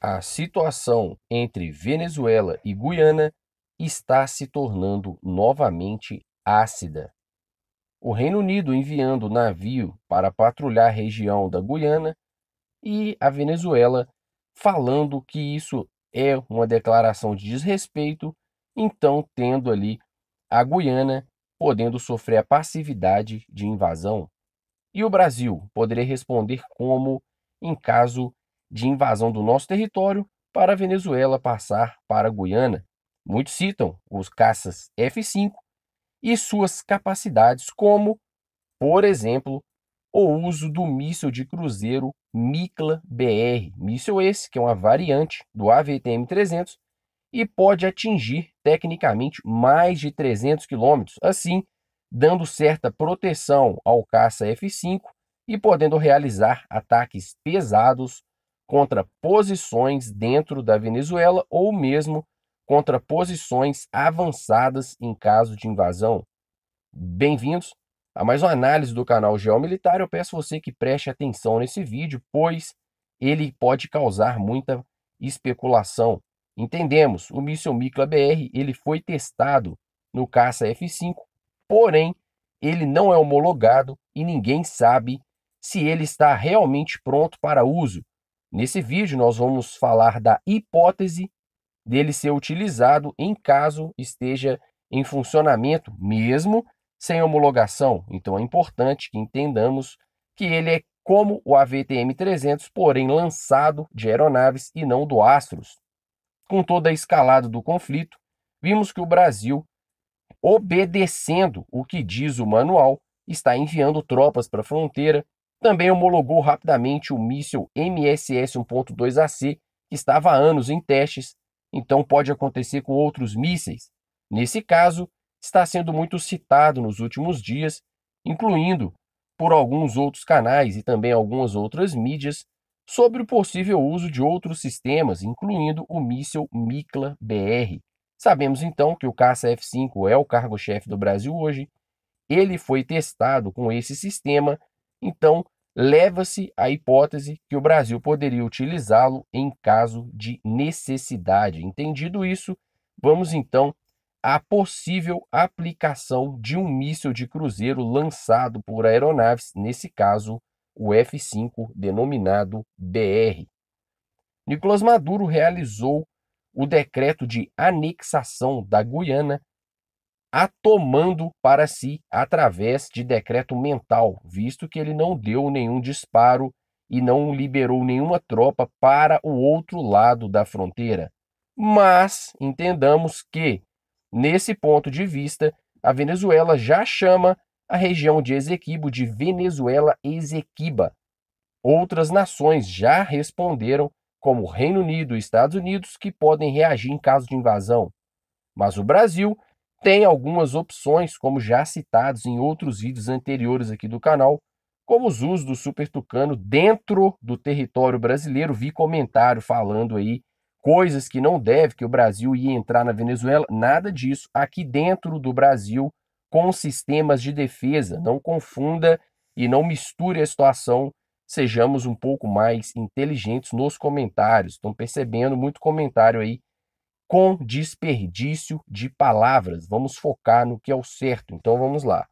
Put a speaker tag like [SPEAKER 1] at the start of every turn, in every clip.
[SPEAKER 1] a situação entre Venezuela e Guiana está se tornando novamente ácida. O Reino Unido enviando navio para patrulhar a região da Guiana e a Venezuela falando que isso é uma declaração de desrespeito, então tendo ali a Guiana podendo sofrer a passividade de invasão. E o Brasil poderia responder como em caso de invasão do nosso território para a Venezuela passar para a Guiana. Muitos citam os caças F-5 e suas capacidades, como, por exemplo, o uso do míssil de cruzeiro Mikla BR, míssil esse que é uma variante do AVTM-300 e pode atingir tecnicamente mais de 300 km, assim dando certa proteção ao caça F-5 e podendo realizar ataques pesados contra posições dentro da Venezuela ou mesmo contra posições avançadas em caso de invasão. Bem-vindos a mais uma análise do canal Geomilitar. Eu peço você que preste atenção nesse vídeo, pois ele pode causar muita especulação. Entendemos, o míssil Micla BR ele foi testado no caça F5, porém ele não é homologado e ninguém sabe se ele está realmente pronto para uso. Nesse vídeo, nós vamos falar da hipótese dele ser utilizado em caso esteja em funcionamento, mesmo sem homologação. Então, é importante que entendamos que ele é como o AVTM-300, porém lançado de aeronaves e não do Astros. Com toda a escalada do conflito, vimos que o Brasil, obedecendo o que diz o manual, está enviando tropas para a fronteira também homologou rapidamente o míssil MSS 1.2 AC, que estava há anos em testes, então pode acontecer com outros mísseis. Nesse caso, está sendo muito citado nos últimos dias, incluindo por alguns outros canais e também algumas outras mídias, sobre o possível uso de outros sistemas, incluindo o míssil Mikla-BR. Sabemos então que o caça F-5 é o cargo-chefe do Brasil hoje. Ele foi testado com esse sistema então, leva-se a hipótese que o Brasil poderia utilizá-lo em caso de necessidade. Entendido isso, vamos então à possível aplicação de um míssil de cruzeiro lançado por aeronaves, nesse caso o F-5, denominado BR. Nicolás Maduro realizou o decreto de anexação da Guiana a tomando para si através de decreto mental, visto que ele não deu nenhum disparo e não liberou nenhuma tropa para o outro lado da fronteira. Mas entendamos que, nesse ponto de vista, a Venezuela já chama a região de Ezequibo de Venezuela Ezequiba. Outras nações já responderam, como Reino Unido e Estados Unidos, que podem reagir em caso de invasão. Mas o Brasil tem algumas opções, como já citados em outros vídeos anteriores aqui do canal, como os usos do Super Tucano dentro do território brasileiro. Vi comentário falando aí coisas que não deve, que o Brasil ia entrar na Venezuela, nada disso. Aqui dentro do Brasil, com sistemas de defesa, não confunda e não misture a situação. Sejamos um pouco mais inteligentes nos comentários. Estão percebendo muito comentário aí com desperdício de palavras. Vamos focar no que é o certo. Então vamos lá.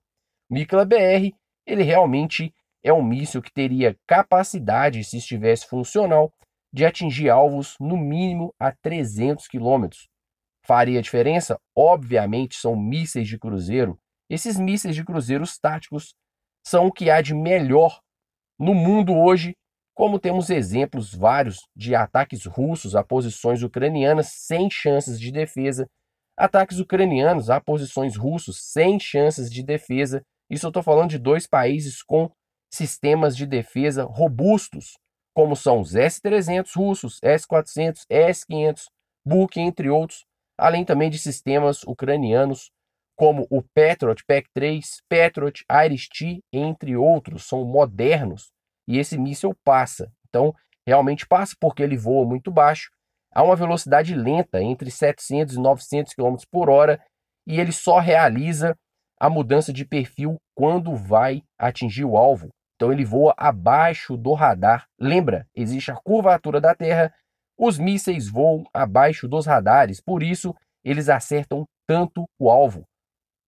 [SPEAKER 1] O Mikla BR, ele realmente é um míssil que teria capacidade, se estivesse funcional, de atingir alvos no mínimo a 300 km. Faria diferença? Obviamente são mísseis de cruzeiro. Esses mísseis de cruzeiros táticos são o que há de melhor no mundo hoje como temos exemplos vários de ataques russos a posições ucranianas sem chances de defesa, ataques ucranianos a posições russos sem chances de defesa. Isso eu estou falando de dois países com sistemas de defesa robustos, como são os S-300 russos, S-400, S-500, Buk, entre outros, além também de sistemas ucranianos como o Patriot, pac 3 Patriot, Aristide, entre outros, são modernos e esse míssil passa. Então, realmente passa porque ele voa muito baixo, a uma velocidade lenta, entre 700 e 900 km por hora, e ele só realiza a mudança de perfil quando vai atingir o alvo. Então ele voa abaixo do radar. Lembra, existe a curvatura da Terra, os mísseis voam abaixo dos radares, por isso eles acertam tanto o alvo.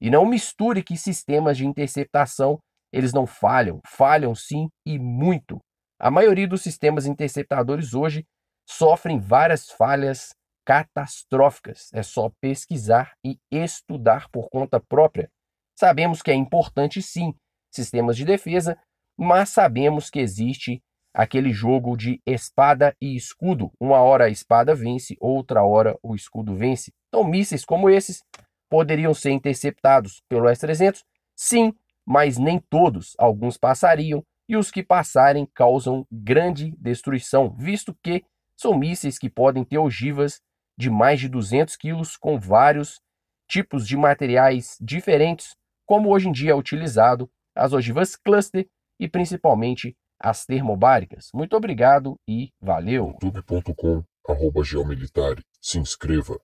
[SPEAKER 1] E não misture que sistemas de interceptação eles não falham, falham sim e muito. A maioria dos sistemas interceptadores hoje sofrem várias falhas catastróficas. É só pesquisar e estudar por conta própria. Sabemos que é importante sim sistemas de defesa, mas sabemos que existe aquele jogo de espada e escudo. Uma hora a espada vence, outra hora o escudo vence. Então, mísseis como esses poderiam ser interceptados pelo S-300? Sim, mas nem todos, alguns passariam, e os que passarem causam grande destruição, visto que são mísseis que podem ter ogivas de mais de 200 quilos com vários tipos de materiais diferentes, como hoje em dia é utilizado as ogivas cluster e principalmente as termobáricas. Muito obrigado e valeu! Se inscreva!